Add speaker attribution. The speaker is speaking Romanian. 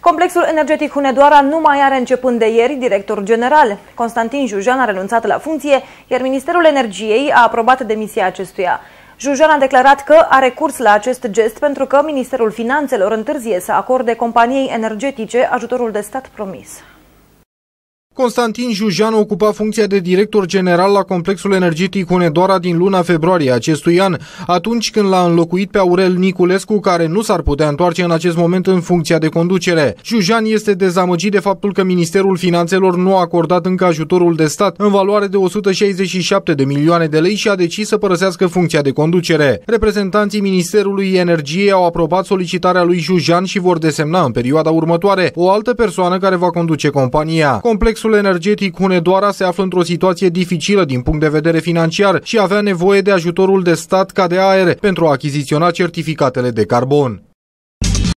Speaker 1: Complexul energetic Hunedoara nu mai are începând de ieri director general. Constantin Jujan a renunțat la funcție, iar Ministerul Energiei a aprobat demisia acestuia. Jujan a declarat că a recurs la acest gest pentru că Ministerul Finanțelor întârzie să acorde companiei energetice ajutorul de stat promis.
Speaker 2: Constantin Jujan ocupa funcția de director general la complexul energetic Hunedoara din luna februarie acestui an, atunci când l-a înlocuit pe Aurel Niculescu, care nu s-ar putea întoarce în acest moment în funcția de conducere. Jujan este dezamăgit de faptul că Ministerul Finanțelor nu a acordat încă ajutorul de stat în valoare de 167 de milioane de lei și a decis să părăsească funcția de conducere. Reprezentanții Ministerului Energiei au aprobat solicitarea lui Jujan și vor desemna în perioada următoare o altă persoană care va conduce compania. Complex Complexul energetic Hunedoara se află într-o situație dificilă din punct de vedere financiar și avea nevoie de ajutorul de stat ca de aer pentru a achiziționa certificatele de carbon.